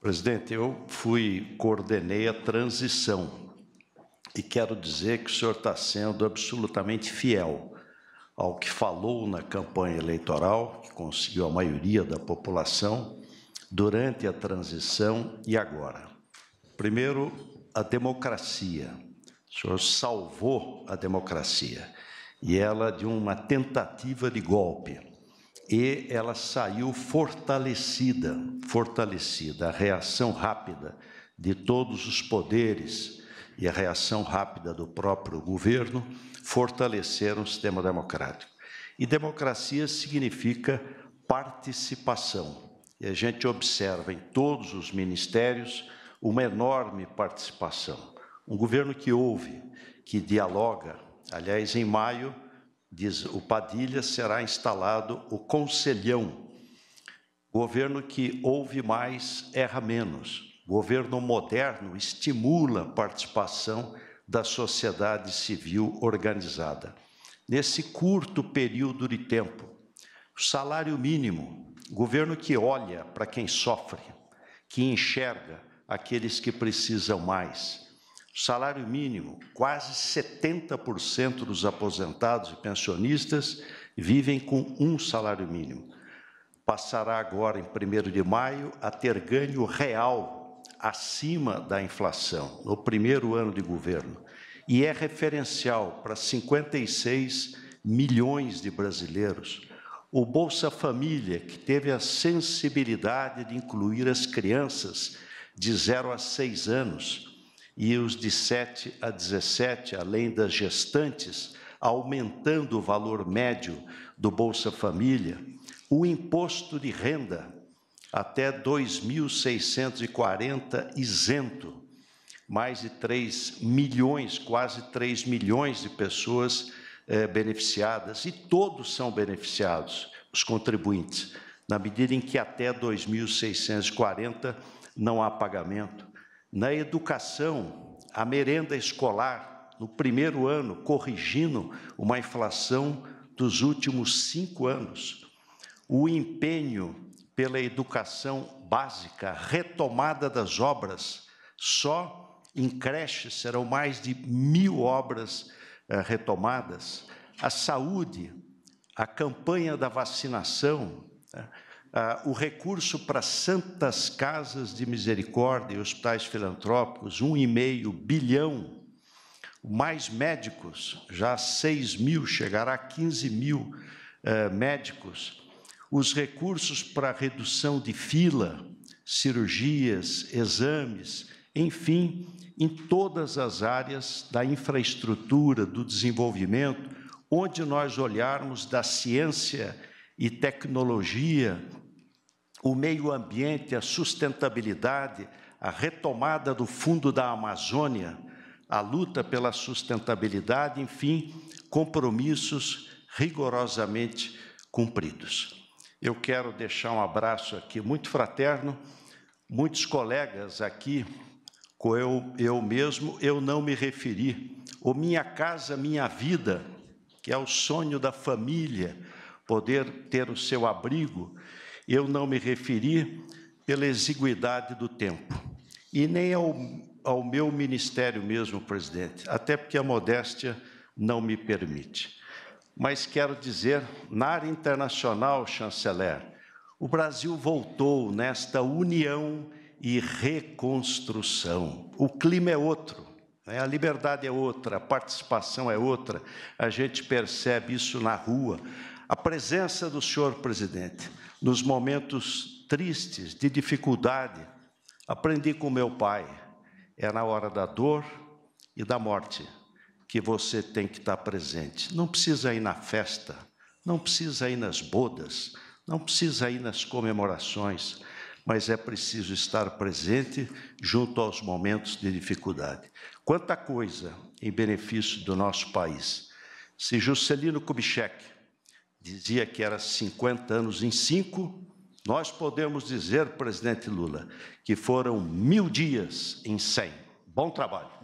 Presidente, eu fui, coordenei a transição e quero dizer que o senhor está sendo absolutamente fiel ao que falou na campanha eleitoral, que conseguiu a maioria da população, durante a transição e agora. Primeiro, a democracia. O senhor salvou a democracia e ela de uma tentativa de golpe e ela saiu fortalecida, fortalecida, a reação rápida de todos os poderes e a reação rápida do próprio governo fortaleceram o sistema democrático. E democracia significa participação. E a gente observa em todos os ministérios uma enorme participação. Um governo que ouve, que dialoga. Aliás, em maio, diz o Padilha, será instalado o Conselhão, governo que ouve mais, erra menos. Governo moderno estimula a participação da sociedade civil organizada. Nesse curto período de tempo, salário mínimo, governo que olha para quem sofre, que enxerga aqueles que precisam mais Salário mínimo: quase 70% dos aposentados e pensionistas vivem com um salário mínimo. Passará agora, em 1 de maio, a ter ganho real acima da inflação, no primeiro ano de governo, e é referencial para 56 milhões de brasileiros. O Bolsa Família, que teve a sensibilidade de incluir as crianças de 0 a 6 anos, e os de 7 a 17, além das gestantes, aumentando o valor médio do Bolsa Família, o imposto de renda até 2.640 isento. Mais de 3 milhões, quase 3 milhões de pessoas eh, beneficiadas, e todos são beneficiados, os contribuintes, na medida em que até 2.640 não há pagamento. Na educação, a merenda escolar, no primeiro ano, corrigindo uma inflação dos últimos cinco anos. O empenho pela educação básica, retomada das obras, só em creches serão mais de mil obras eh, retomadas. A saúde, a campanha da vacinação. Né? Ah, o recurso para santas casas de misericórdia e hospitais filantrópicos, 1,5 bilhão, mais médicos, já 6 mil, chegará a 15 mil ah, médicos. Os recursos para redução de fila, cirurgias, exames, enfim, em todas as áreas da infraestrutura, do desenvolvimento, onde nós olharmos da ciência e tecnologia o meio ambiente, a sustentabilidade, a retomada do fundo da Amazônia, a luta pela sustentabilidade, enfim, compromissos rigorosamente cumpridos. Eu quero deixar um abraço aqui muito fraterno, muitos colegas aqui, com eu, eu mesmo, eu não me referi. O Minha Casa Minha Vida, que é o sonho da família, poder ter o seu abrigo eu não me referi pela exiguidade do tempo e nem ao, ao meu ministério mesmo, presidente, até porque a modéstia não me permite. Mas quero dizer, na área internacional, chanceler, o Brasil voltou nesta união e reconstrução. O clima é outro, né? a liberdade é outra, a participação é outra, a gente percebe isso na rua. A presença do senhor presidente, nos momentos tristes, de dificuldade, aprendi com meu pai: é na hora da dor e da morte que você tem que estar presente. Não precisa ir na festa, não precisa ir nas bodas, não precisa ir nas comemorações, mas é preciso estar presente junto aos momentos de dificuldade. Quanta coisa em benefício do nosso país. Se Juscelino Kubitschek dizia que era 50 anos em cinco, nós podemos dizer, presidente Lula, que foram mil dias em 100. Bom trabalho.